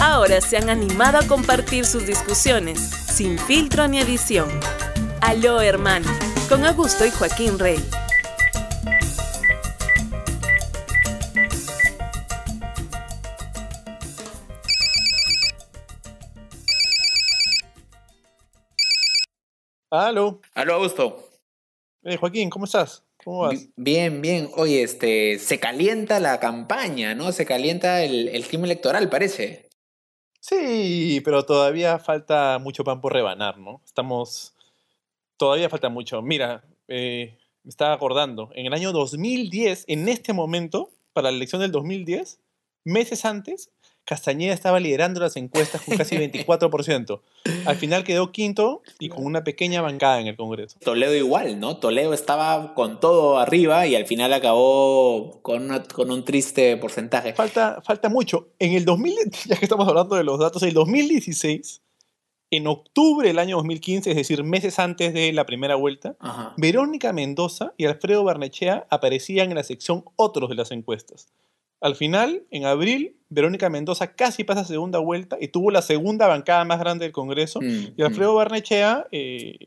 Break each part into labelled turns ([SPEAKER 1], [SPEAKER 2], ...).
[SPEAKER 1] ahora se han animado a compartir sus discusiones, sin filtro ni edición. Aló hermano, con Augusto y Joaquín Rey. Aló. Aló, Augusto. Eh, Joaquín, ¿cómo estás? ¿Cómo vas? Bien, bien. Oye, este, se calienta la campaña, ¿no? Se calienta el, el clima electoral, parece. Sí, pero todavía
[SPEAKER 2] falta mucho pan por rebanar, ¿no? Estamos. Todavía falta mucho. Mira, eh, me estaba acordando, en el año 2010, en este momento, para la elección del 2010, meses antes, Castañeda estaba liderando las encuestas con casi 24%. Al final quedó quinto y con una pequeña bancada en el Congreso.
[SPEAKER 1] Toledo igual, ¿no? Toledo estaba con todo arriba y al final acabó con, un triste porcentaje. Falta,
[SPEAKER 2] falta mucho. En el 2000, ya que estamos hablando de los datos, en 2016 en octubre del año 2015, es decir, meses antes de la primera vuelta, Verónica Mendoza y Alfredo Barnechea aparecían en la sección Otros de las encuestas. Al final, en abril, Verónica Mendoza casi pasa segunda vuelta y tuvo la segunda bancada más grande del
[SPEAKER 1] Congreso. Mm, y Alfredo mm. Barnechea eh,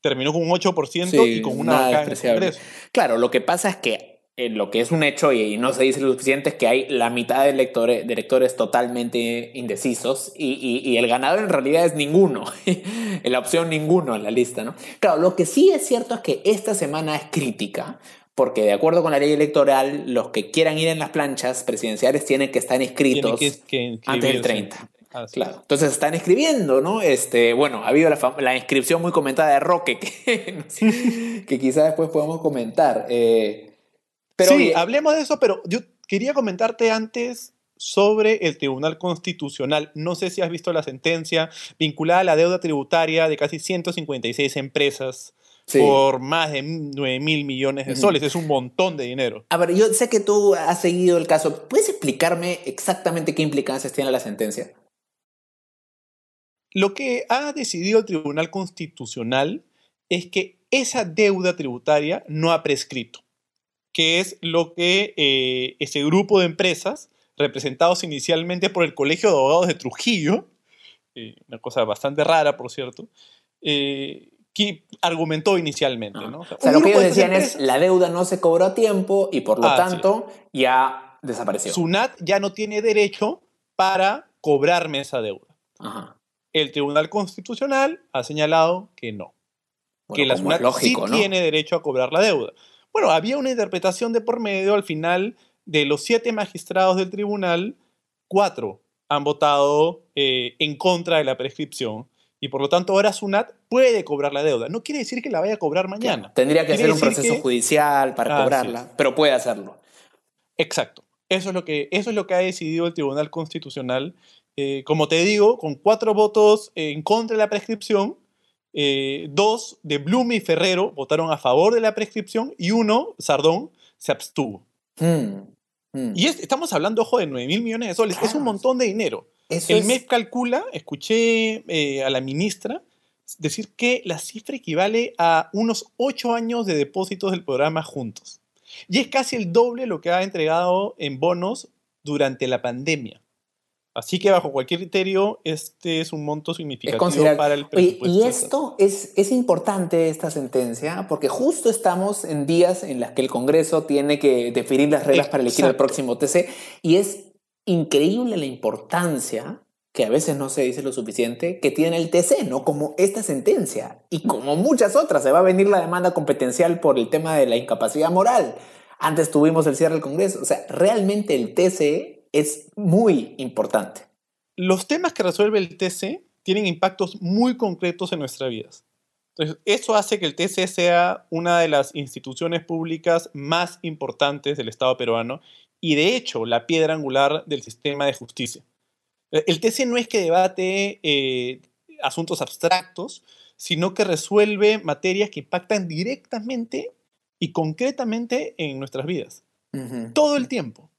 [SPEAKER 1] terminó con un 8% y con una bancada en Claro, lo que pasa es que eh, lo que es un hecho y, no se dice lo suficiente es que hay la mitad de electores, totalmente indecisos y, el ganador en realidad es ninguno, en la opción ninguno en la lista, ¿no? Claro, lo que sí es cierto es que esta semana es crítica porque de acuerdo con la ley electoral, los que quieran ir en las planchas presidenciales tienen que estar inscritos antes del 30. Entonces están escribiendo, ¿no? Este, bueno, ha habido la, inscripción muy comentada de Roque, que, quizás después
[SPEAKER 2] podamos comentar. Eh, sí, hablemos de eso, pero yo quería comentarte antes sobre el Tribunal Constitucional. No sé si has visto la sentencia vinculada a la deuda tributaria de casi 156 empresas por más de 9 mil millones de soles. Es un montón de dinero.
[SPEAKER 1] A ver, yo sé que tú has seguido el caso. ¿Puedes explicarme exactamente qué implicancias tiene la sentencia?
[SPEAKER 2] Lo que ha decidido el Tribunal Constitucional es que esa deuda tributaria no ha prescrito, que es lo que eh, ese grupo de empresas, representados inicialmente por el Colegio de Abogados de Trujillo, eh, una cosa bastante rara, por cierto, eh, que argumentó inicialmente. O sea, lo que ellos decían es, la
[SPEAKER 1] deuda no se cobró a tiempo y por lo ah, tanto ya desapareció. Sunat ya no tiene derecho para
[SPEAKER 2] cobrarme esa deuda. El Tribunal Constitucional ha señalado que no,
[SPEAKER 1] que la SUNAT sí tiene
[SPEAKER 2] derecho a cobrar la deuda. Bueno, había una interpretación de por medio al final de los siete magistrados del tribunal, cuatro han votado eh, en contra de la prescripción y por lo tanto ahora Sunat puede cobrar la deuda. No quiere decir que la vaya a cobrar mañana. tendría que hacer un proceso
[SPEAKER 1] judicial para ah, cobrarla, pero puede hacerlo.
[SPEAKER 2] Exacto. Eso es lo que, eso es lo que ha decidido el Tribunal Constitucional. Eh, como te digo, con cuatro votos en contra de la prescripción, eh, dos de Blume y Ferrero votaron a favor de la prescripción y uno, Sardón, se abstuvo. Hmm. Hmm. Y estamos hablando, ojo, de 9 mil millones de soles. Es un montón de dinero el es... calcula, escuché eh, a la ministra decir que la cifra equivale a unos ocho años de depósitos del programa juntos. Y es casi el doble lo que ha entregado en bonos durante la pandemia. Así que bajo cualquier criterio, este es un monto significativo para el presupuesto.
[SPEAKER 1] y esto es, es importante, esta sentencia, porque justo estamos en días en los que el Congreso tiene que definir las reglas para elegir el próximo TC, y es increíble la importancia, que a veces no se dice lo suficiente, que tiene el TC, ¿no? Como esta sentencia y como muchas otras. Se va a venir la demanda competencial por el tema de la incapacidad moral. Antes tuvimos el cierre del Congreso. O sea, realmente el TC es muy importante.
[SPEAKER 2] Los temas que resuelve el TC tienen impactos muy concretos en nuestras vidas. Entonces, eso hace que el TC sea una de las instituciones públicas más importantes del Estado peruano y de hecho la piedra angular del sistema de justicia. Eh, el TC no es que debate eh, asuntos abstractos, sino que resuelve materias que impactan directamente y concretamente en nuestras vidas. Todo el tiempo.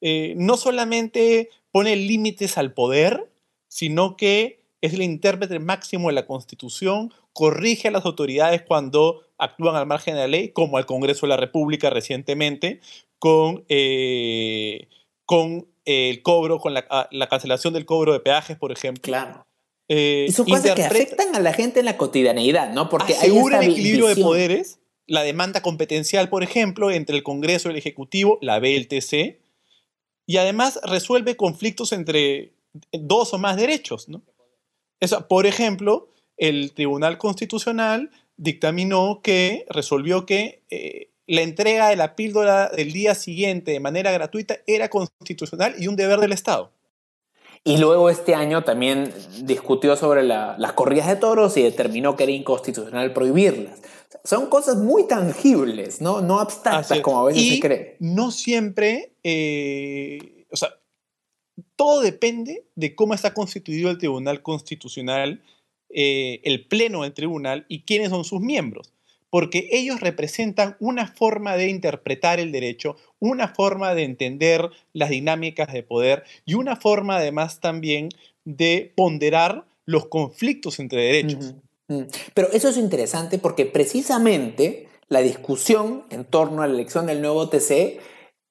[SPEAKER 2] Eh, no solamente pone límites al poder, sino que es el intérprete máximo de la Constitución, corrige a las autoridades cuando actúan al margen de la ley, como al Congreso de la República recientemente, con, eh, con el cobro, con ah, la, cancelación del cobro de peajes, por ejemplo. Claro. Eh, y que afectan a la gente en la cotidianeidad, ¿no? Porque asegura el equilibrio de poderes, la demanda competencial, por ejemplo, entre el Congreso y el Ejecutivo, la BLTC, y además resuelve conflictos entre dos o más derechos, ¿no? Eso, por ejemplo, el Tribunal Constitucional dictaminó que, resolvió que eh, la entrega de la píldora del día siguiente de manera gratuita era constitucional
[SPEAKER 1] y un deber del Estado. Y luego este año también discutió sobre las corridas de toros y determinó que era inconstitucional prohibirlas. Son cosas muy tangibles, no, no abstractas como a veces se cree. No siempre, eh, o
[SPEAKER 2] sea, todo depende de cómo está constituido el Tribunal Constitucional, eh, el Pleno del Tribunal y quiénes son sus miembros porque ellos representan una forma de interpretar el derecho, una forma de entender las dinámicas de poder y una forma además también de ponderar los conflictos
[SPEAKER 1] entre derechos. Pero eso es interesante porque precisamente la discusión en torno a la elección del nuevo TC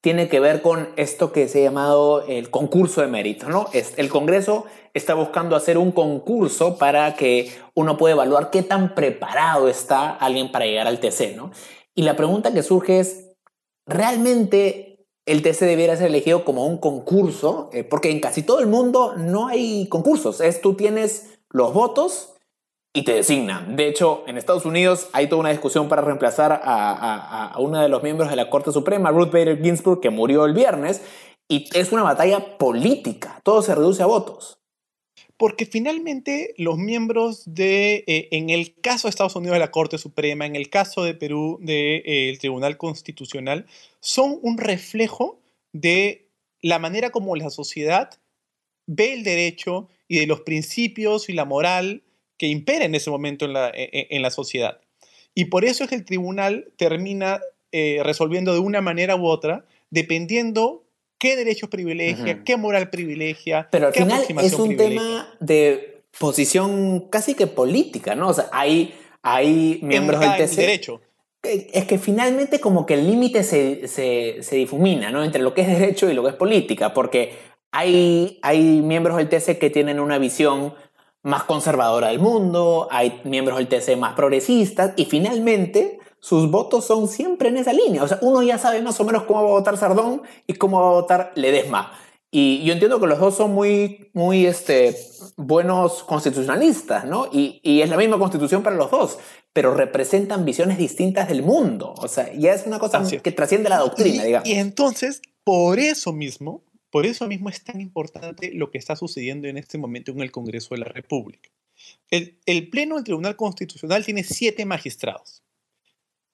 [SPEAKER 1] tiene que ver con esto que se ha llamado el concurso de mérito, ¿no? el Congreso está buscando hacer un concurso para que uno pueda evaluar qué tan preparado está alguien para llegar al TC, ¿no? Y la pregunta que surge es, ¿realmente el TC debiera ser elegido como un concurso? Eh, porque en casi todo el mundo no hay concursos, es tú tienes los votos y te designan. De hecho, en Estados Unidos hay toda una discusión para reemplazar a, uno de los miembros de la Corte Suprema, Ruth Bader Ginsburg, que murió el viernes, y es una batalla política, todo se reduce a votos. Porque finalmente los
[SPEAKER 2] miembros de, eh, en el caso de Estados Unidos de la Corte Suprema, en el caso de Perú del de, eh, el Tribunal Constitucional, son un reflejo de la manera como la sociedad ve el derecho y de los principios y la moral que impere en ese momento e, e, en la, sociedad. Y por eso es que el tribunal termina eh, resolviendo de una manera u otra, dependiendo qué derechos privilegia,
[SPEAKER 1] qué moral privilegia. Pero al final es un tema de posición casi que política, ¿no? O sea, hay, miembros del TC. Derecho. Es que finalmente como que el límite se, difumina, ¿no? Entre lo que es derecho y lo que es política, porque hay, hay miembros del TC que tienen una visión más conservadora del mundo, hay miembros del TC más progresistas y finalmente sus votos son siempre en esa línea. O sea, uno ya sabe más o menos cómo va a votar Sardón y cómo va a votar Ledesma. Y yo entiendo que los dos son muy, muy este, buenos constitucionalistas, ¿no? Y, es la misma constitución para los dos, pero representan visiones distintas del mundo. O sea, ya es una cosa que trasciende la doctrina, digamos. Y entonces, por eso mismo, por
[SPEAKER 2] eso mismo es tan importante lo que está sucediendo en este momento en el Congreso de la República. El, Pleno del Tribunal Constitucional tiene siete magistrados.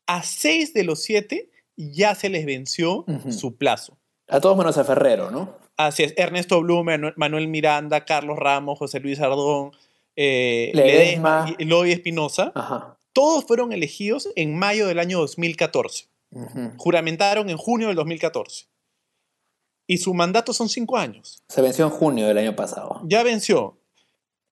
[SPEAKER 2] A seis de los siete ya se les venció su plazo. A todos menos a Ferrero, ¿no? Así es. Ernesto Blume, Manuel Miranda, Carlos Ramos, José Luis Ardón, eh, Ledesma, Espinosa. Todos fueron elegidos en mayo del año 2014. Juramentaron en junio del 2014 y su mandato son cinco años. Se venció en junio
[SPEAKER 1] del año pasado.
[SPEAKER 2] Ya venció.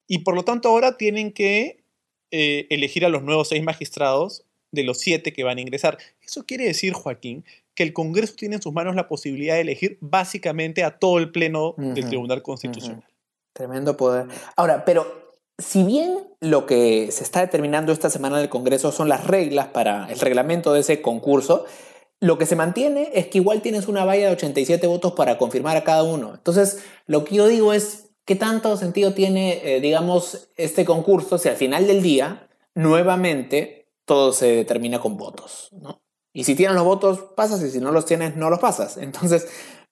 [SPEAKER 2] Y por lo tanto ahora tienen que eh, elegir a los nuevos seis magistrados de los siete que van a ingresar. Eso quiere decir, Joaquín, que el Congreso tiene en sus manos la posibilidad de elegir básicamente a todo
[SPEAKER 1] el Pleno del Tribunal Constitucional. Tremendo poder. Ahora, pero si bien lo que se está determinando esta semana en el Congreso son las reglas para el reglamento de ese concurso, lo que se mantiene es que igual tienes una valla de 87 votos para confirmar a cada uno. Entonces, lo que yo digo es, ¿qué tanto sentido tiene, eh, digamos, este concurso si al final del día, nuevamente, todo se determina con votos? ¿no? Y si tienes los votos, pasas, y si no los tienes, no los pasas. Entonces,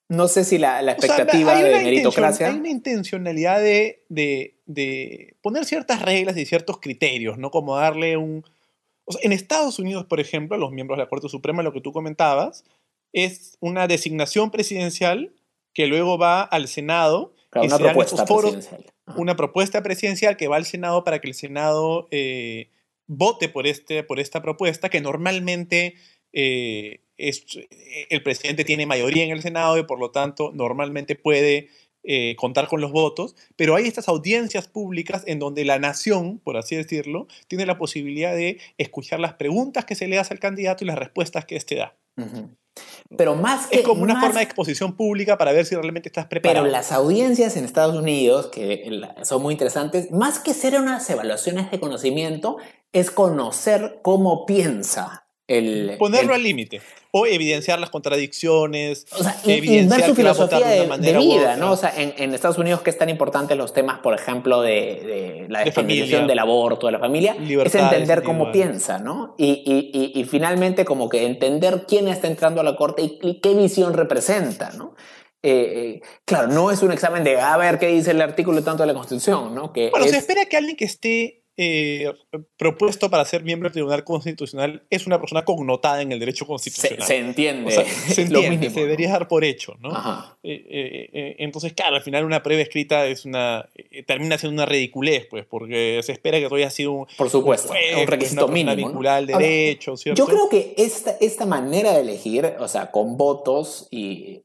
[SPEAKER 1] no sé si la, expectativa de meritocracia. Hay una intencionalidad de, de, de, poner ciertas reglas
[SPEAKER 2] y ciertos criterios, ¿no? Como darle un, en Estados Unidos, por ejemplo, los miembros de la Corte Suprema, lo que tú comentabas, es una designación presidencial que luego va al Senado. y una propuesta presidencial. Una propuesta presidencial que va al Senado para que el Senado eh, vote por, este, por esta propuesta, que normalmente eh, eh, el presidente tiene mayoría en el Senado y por lo tanto normalmente puede eh, contar con los votos, pero hay estas audiencias públicas en donde la nación, por así decirlo, tiene la posibilidad de escuchar las preguntas que se le hace al candidato y las respuestas
[SPEAKER 1] que éste da. Pero más Es como una forma de exposición pública para ver si realmente estás preparado. Pero las audiencias en Estados Unidos, que son muy interesantes, más que ser unas evaluaciones de conocimiento, es conocer cómo piensa ponerlo
[SPEAKER 2] al límite o evidenciar las contradicciones evidenciar su filosofía de, de,
[SPEAKER 1] no o sea en, Estados Unidos que es tan importante los temas por ejemplo de, la definición del aborto de la familia es entender cómo piensa no y, finalmente como que entender quién está entrando a la corte y, qué visión representa no eh, eh, claro no es un examen de a ver qué dice el artículo tanto de la Constitución no que bueno se
[SPEAKER 2] espera que alguien que esté eh, propuesto para ser miembro del Tribunal Constitucional es una persona connotada en el derecho constitucional. Se, entiende. se debería dar por hecho, ¿no? Eh, eh, entonces, claro, al final una prueba escrita es una, termina siendo una ridiculez, pues, porque se espera que todo haya sido un, por supuesto, un, requisito mínimo. al derecho, ¿cierto? Yo creo
[SPEAKER 1] que esta, esta manera de elegir, o sea, con votos y...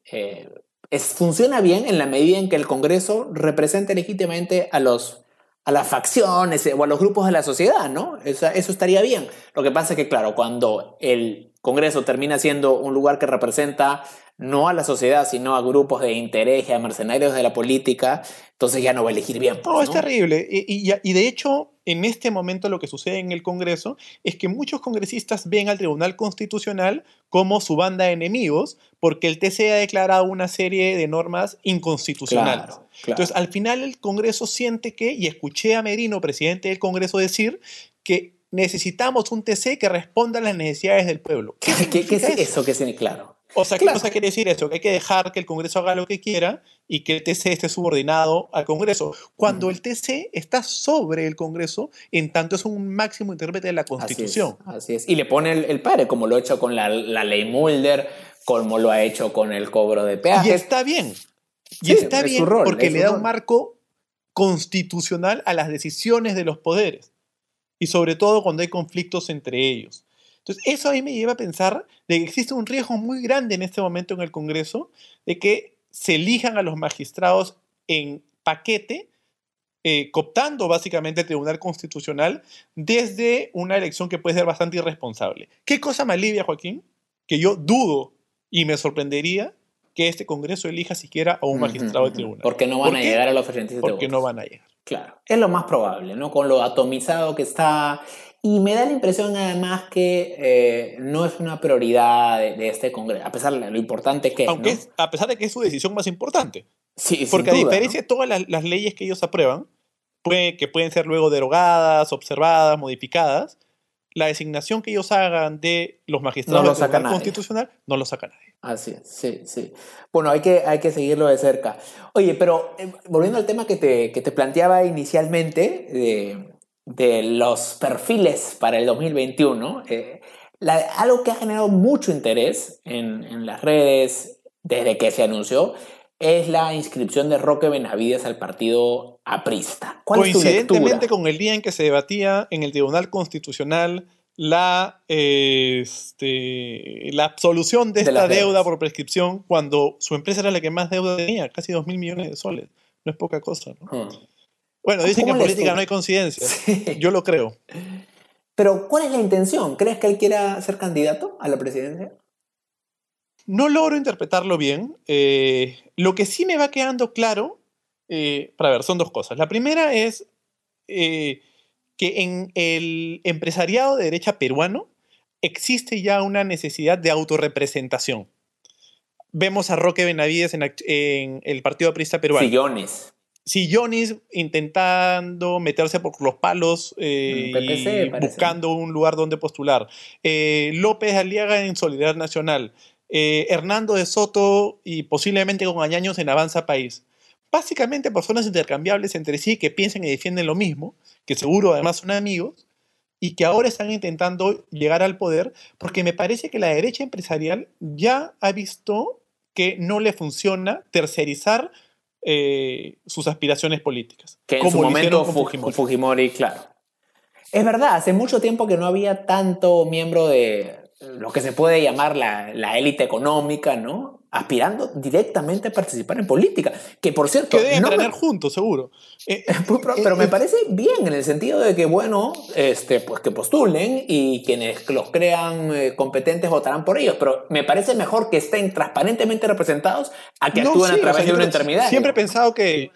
[SPEAKER 1] funciona bien en la medida en que el Congreso represente legítimamente a los a las facciones eh, o a los grupos de la sociedad, ¿no? Eso, eso, estaría bien. Lo que pasa es que, claro, cuando el Congreso termina siendo un lugar que representa no a la sociedad, sino a grupos de interés y a mercenarios de la política, entonces ya no va a elegir bien. Oh, no, es
[SPEAKER 2] terrible. y de hecho, en este momento lo que sucede en el Congreso es que muchos congresistas ven al Tribunal Constitucional como su banda de enemigos porque el TC ha declarado una serie de normas inconstitucionales. Entonces, al final el Congreso siente que, y escuché a Merino, presidente del Congreso, decir que necesitamos un TC que responda a las necesidades del pueblo. ¿Qué,
[SPEAKER 1] es eso? que se claro?
[SPEAKER 2] O sea, ¿qué cosa quiere decir eso? Que hay que dejar que el Congreso haga lo que quiera y que el TC esté subordinado al Congreso. Cuando el TC está sobre el Congreso, en tanto es un máximo intérprete de la Constitución.
[SPEAKER 1] Así es. Y le pone el, padre, como lo ha hecho con la, ley Mulder, como lo ha hecho con el cobro de peajes. Y está bien. Y está bien porque le da un
[SPEAKER 2] marco constitucional a las decisiones de los poderes. Y sobre todo cuando hay conflictos entre ellos. Entonces, eso ahí me lleva a pensar de que existe un riesgo muy grande en este momento en el Congreso de que se elijan a los magistrados en paquete, eh, cooptando básicamente el Tribunal Constitucional desde una elección que puede ser bastante irresponsable. ¿Qué cosa me alivia, Joaquín? Que yo dudo y me sorprendería que este Congreso elija siquiera a un magistrado
[SPEAKER 1] de tribunal. Porque no van a llegar a los 87 Porque no van a llegar. Claro, es lo más probable, ¿no? Con lo atomizado que está y me da la impresión además que eh, no es una prioridad de, este Congreso, a pesar de lo importante que es. Aunque a pesar de que es su decisión más importante.
[SPEAKER 2] Sí, Porque a diferencia de todas las, leyes que ellos aprueban, puede, que pueden ser luego derogadas, observadas, modificadas, la designación que ellos hagan de los magistrados no lo
[SPEAKER 1] Constitucional no lo saca nadie. Así es, sí, sí. Bueno, hay que, hay que seguirlo de cerca. Oye, pero eh, volviendo al tema que te, que te planteaba inicialmente, de eh, de los perfiles para el 2021, eh, algo que ha generado mucho interés en, las redes desde que se anunció es la inscripción de Roque Benavides al partido aprista. ¿Cuál Coincidentemente con el día en que se
[SPEAKER 2] debatía en el Tribunal Constitucional la, este, la absolución de, esta deuda por prescripción cuando su empresa era la que más deuda tenía, casi 2
[SPEAKER 1] mil millones de soles. No es poca cosa. ¿no? Mm. Bueno, dicen que en política no hay
[SPEAKER 2] coincidencia. Yo lo creo.
[SPEAKER 1] Pero, ¿cuál es la intención? ¿Crees que él quiera ser candidato a la
[SPEAKER 2] presidencia? No logro interpretarlo bien. Eh, lo que sí me va quedando claro, eh, para ver, son dos cosas. La primera es eh, que en el empresariado de derecha peruano existe ya una necesidad de autorrepresentación. Vemos a Roque Benavides en, el Partido Aprista Peruano si Jonis intentando meterse por los palos eh, buscando un lugar donde postular, eh, López Aliaga en Solidaridad Nacional, eh, Hernando de Soto y posiblemente con Añaños en Avanza País. Básicamente personas intercambiables entre sí que piensan y defienden lo mismo, que seguro además son amigos, y que ahora están intentando llegar al poder, porque me parece que la derecha empresarial ya ha visto que no le funciona tercerizar eh, sus aspiraciones políticas. Que su momento Fujimori. Fujimori, claro.
[SPEAKER 1] Es verdad, hace mucho tiempo que no había tanto miembro de lo que se puede llamar la élite económica, ¿no? aspirando directamente a participar en política. Que por cierto. Que deben no juntos, seguro. Eh, eh, pero, eh, me parece bien en el sentido de que, bueno, este, pues que postulen y quienes los crean competentes votarán por ellos. Pero me parece mejor que estén transparentemente representados a que actúen a través de una enfermedad. Siempre
[SPEAKER 2] he pensado que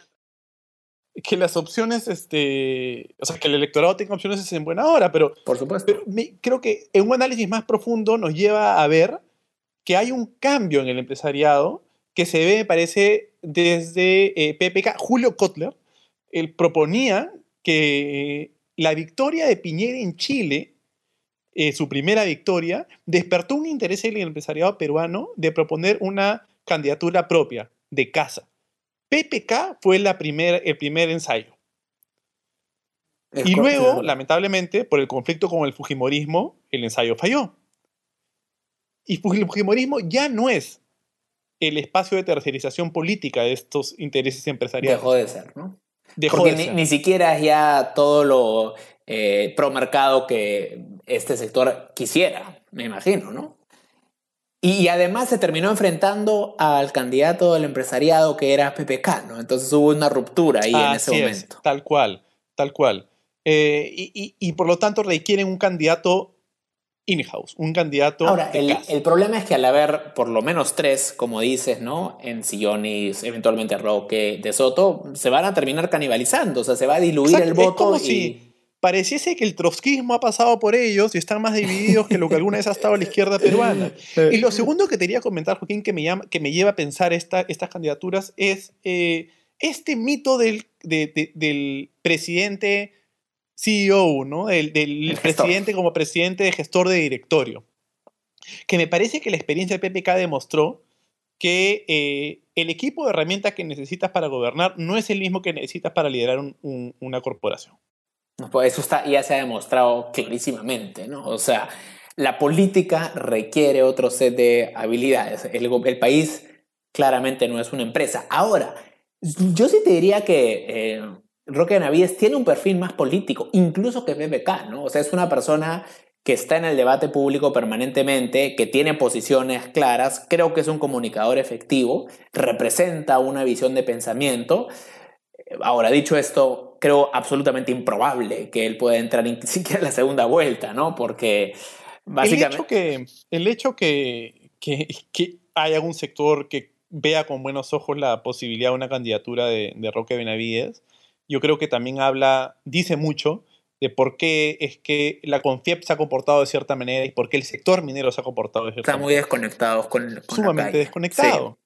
[SPEAKER 2] que las opciones, este, o sea, que el electorado tenga opciones es en buena hora, pero, por supuesto. Pero creo que en un análisis más profundo nos lleva a ver hay un cambio en el empresariado que se ve, me parece, desde eh, PPK. Julio Kotler él proponía que la victoria de Piñera en Chile, eh, su primera victoria, despertó un interés en el empresariado peruano de proponer una candidatura propia, de casa. PPK fue la primer, el primer ensayo. y luego, lamentablemente, por el conflicto con el Fujimorismo, el ensayo falló.
[SPEAKER 1] Y el Fujimorismo ya no es
[SPEAKER 2] el espacio de tercerización política de estos intereses empresariales. Dejó de ser, ¿no? Dejó Porque ni,
[SPEAKER 1] siquiera es ya todo lo eh, que este sector quisiera, me imagino, ¿no? Y, además se terminó enfrentando al candidato del empresariado que era PPK, ¿no? Entonces hubo una ruptura ahí en ese momento.
[SPEAKER 2] Es, tal cual, tal cual. Eh,
[SPEAKER 1] y por lo tanto requieren un candidato in-house, un candidato. Ahora, el, problema es que al haber por lo menos tres, como dices, ¿no? En Sillonis, eventualmente Roque, De Soto, se van a terminar canibalizando, o sea, se va a diluir el voto. Es como si
[SPEAKER 2] pareciese que el trotskismo ha pasado por ellos y están más divididos que lo que alguna vez ha estado la izquierda peruana. Y lo segundo que quería comentar, Joaquín, que me, llama, que me lleva a pensar estas candidaturas es eh, este mito del presidente CEO, ¿no? Del, presidente como presidente de gestor de directorio. Que me parece que la experiencia de PPK demostró que eh, el equipo de herramientas que necesitas
[SPEAKER 1] para gobernar no es el mismo que necesitas para liderar una corporación. Pues eso está, ya se ha demostrado clarísimamente, ¿no? O sea, la política requiere otro set de habilidades. El, país claramente no es una empresa. Ahora, yo sí te diría que eh, Roque Benavides tiene un perfil más político, incluso que BBK, ¿no? O sea, es una persona que está en el debate público permanentemente, que tiene posiciones claras, creo que es un comunicador efectivo, representa una visión de pensamiento. Ahora, dicho esto, creo absolutamente improbable que él pueda entrar ni siquiera en la segunda vuelta, ¿no? Porque básicamente... El hecho
[SPEAKER 2] que, el hecho que, que, haya un sector que vea con buenos ojos la posibilidad de una candidatura de, de Roque Benavides, yo creo que también habla, dice mucho de por qué es que la CONFIEP se ha comportado de cierta manera y por qué el sector minero se ha comportado de cierta manera. Está muy
[SPEAKER 1] desconectado con, con Sumamente desconectado.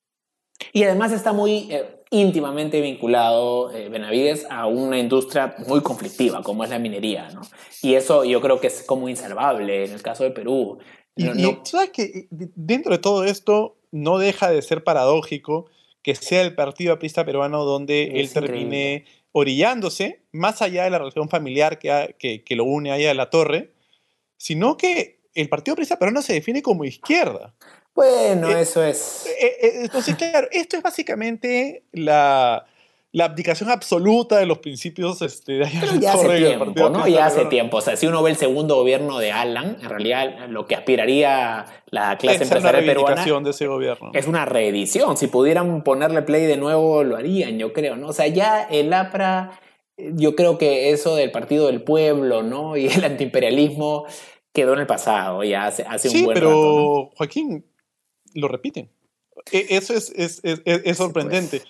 [SPEAKER 1] Y además está muy eh, íntimamente vinculado eh, Benavides a una industria muy conflictiva como es la minería, ¿no? Y eso yo creo que es como insalvable en el caso de Perú. y, sabes que
[SPEAKER 2] dentro de todo esto no deja de ser paradójico que sea el Partido Aprista Peruano donde él termine orillándose más allá de la relación familiar que, que, lo une allá de la torre, sino que el Partido Prisa no se define como izquierda. Bueno, eh, eso es. Eh, eh, entonces, claro, esto es básicamente la, la abdicación absoluta de los principios este, de ya hace tiempo, ¿no? Ya hace tiempo.
[SPEAKER 1] O sea, si uno ve el segundo gobierno de Alan, en realidad lo que aspiraría la clase empresarial peruana de ese gobierno. es una reedición. Si pudieran ponerle play de nuevo, lo harían, yo creo, ¿no? O sea, ya el APRA, yo creo que eso del Partido del Pueblo, ¿no? Y el antiimperialismo quedó en el pasado, ya hace, hace un buen pero,
[SPEAKER 2] Joaquín, lo repiten. E, eso es, pues. sorprendente.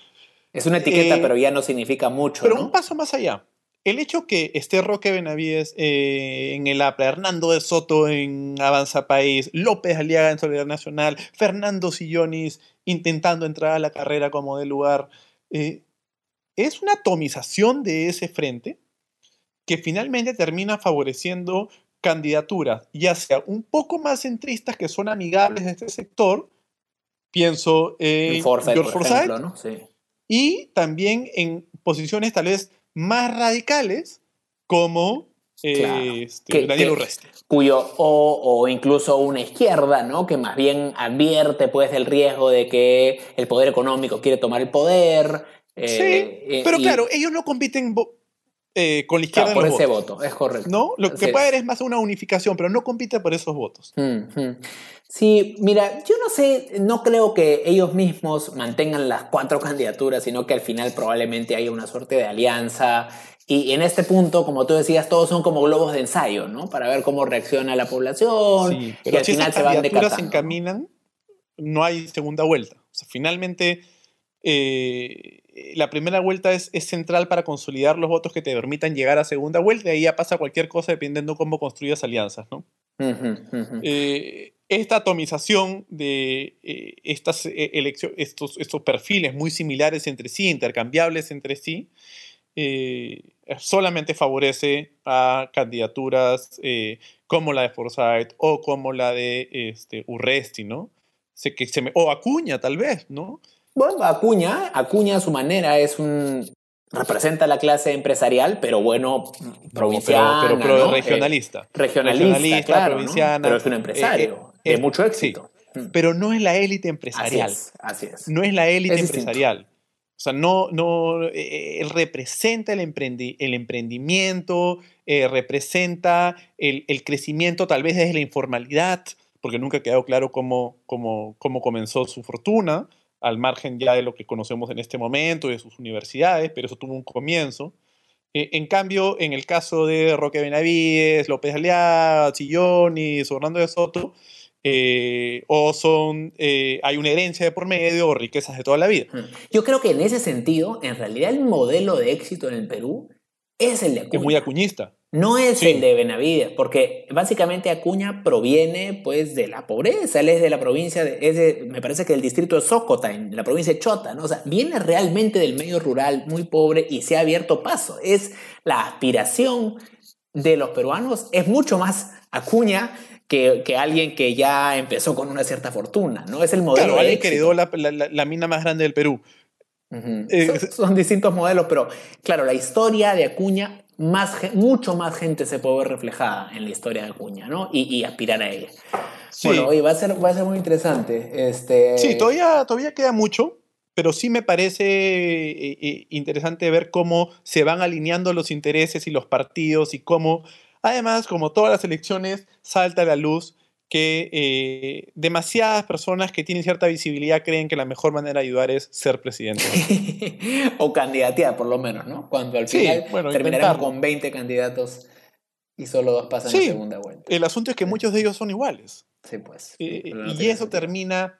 [SPEAKER 1] Es una etiqueta, eh, pero ya no significa mucho. Pero un
[SPEAKER 2] paso más allá. El hecho que esté Roque Benavides eh, en el APRA, Hernando de Soto en Avanza País, López Aliaga en Solidaridad Nacional, Fernando Sillonis intentando entrar a la carrera como de lugar, eh, es una atomización de ese frente que finalmente termina favoreciendo candidaturas, ya sea un poco más centristas que son amigables de este sector, pienso en George ¿no? sí y también en posiciones tal vez más radicales como eh, este, Daniel Urresti.
[SPEAKER 1] Cuyo, o, incluso una izquierda, ¿no? Que más bien advierte pues del riesgo de que el poder económico quiere tomar el poder. Eh, sí, eh, pero claro,
[SPEAKER 2] ellos no compiten
[SPEAKER 1] eh, con la izquierda por ese voto, es correcto. ¿No? Lo que puede haber es más una unificación, pero no compite por esos votos. Mm, mm. Sí, mira, yo no sé, no creo que ellos mismos mantengan las cuatro candidaturas, sino que al final probablemente haya una suerte de alianza. Y en este punto, como tú decías, todos son como globos de ensayo, ¿no? Para ver cómo reacciona la población. y al final se van se
[SPEAKER 2] encaminan, no hay segunda vuelta. O sea, finalmente eh, eh, la primera vuelta es, central para consolidar los votos que te permitan llegar a segunda vuelta y ahí ya pasa cualquier cosa dependiendo cómo construyas alianzas, ¿no? Eh, esta atomización de eh, estos, estos, perfiles muy similares entre sí, intercambiables entre sí, solamente favorece a candidaturas como la de Forsyth o como la de este, Urresti,
[SPEAKER 1] ¿no? o Acuña, tal vez, ¿no? Bueno, Acuña, Acuña a su manera es un representa la clase empresarial, pero bueno, provinciana, pero, eh, regionalista. regionalista, provinciana, pero es un empresario eh, eh, de mucho éxito.
[SPEAKER 2] Mm. pero no es la élite empresarial. Así es, No es la élite empresarial. O sea, no, no, él representa el, emprendimiento, representa el, crecimiento tal vez desde la informalidad, porque nunca ha quedado claro cómo comenzó su fortuna, al margen ya de lo que conocemos en este momento de sus universidades, pero eso tuvo un comienzo. E, en cambio, en el caso de Roque Benavides, López Aliá, Sillonis, Hernando de Soto, eh, o son, eh, hay una herencia de por medio o riquezas de toda la vida. Yo creo que en ese sentido,
[SPEAKER 1] en realidad el modelo de éxito en el Perú es el de Es muy acuñista. No es el de Benavides, porque básicamente Acuña proviene pues de la pobreza, él es de la provincia, de, es me parece que del distrito de Sócota, en la provincia de Chota, ¿no? O sea, viene realmente del medio rural, muy pobre y se ha abierto paso. Es la aspiración de los peruanos, es mucho más Acuña que, alguien que ya empezó con una cierta fortuna, ¿no? Es el modelo. Claro, alguien que heredó la, mina más grande del Perú. Eh, son, distintos modelos, pero claro, la historia de Acuña más, mucho más gente se puede ver reflejada en la historia de Acuña, ¿no? Y, aspirar a ella. Bueno, oye, va a ser,
[SPEAKER 2] muy interesante. Este... Sí, todavía, todavía queda mucho, pero sí me parece eh, eh, interesante ver cómo se van alineando los intereses y los partidos y cómo, además, como todas las elecciones, salta a la luz que eh, demasiadas personas que tienen cierta visibilidad creen que la mejor manera de ayudar es ser presidente.
[SPEAKER 1] o candidatear, por lo menos, ¿no? Cuando al final terminaremos con 20 candidatos y solo dos pasan segunda
[SPEAKER 2] vuelta. El asunto es que muchos de ellos son iguales. Sí, pues. Eh, y eso termina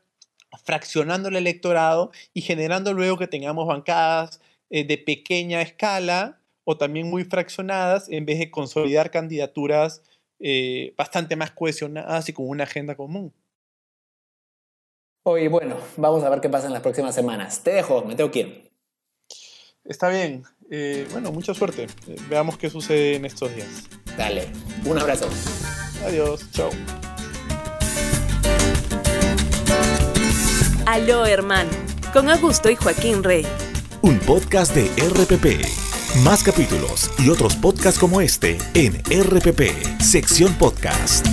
[SPEAKER 2] fraccionando el electorado y generando luego que tengamos bancadas eh, de pequeña escala o también muy fraccionadas en vez de consolidar candidaturas eh, bastante más cohesionadas y con una agenda común.
[SPEAKER 1] Oye, bueno, vamos a ver qué pasa en las próximas semanas. Te dejo, me tengo que ir.
[SPEAKER 2] Está bien. Eh, bueno, mucha suerte. Eh, veamos qué sucede en estos días.
[SPEAKER 1] Dale, un abrazo. Adiós, chao. Aló, hermano, con Augusto y Joaquín Rey.
[SPEAKER 2] Un podcast de RPP. Más capítulos y otros podcasts como este en RPP, sección podcast.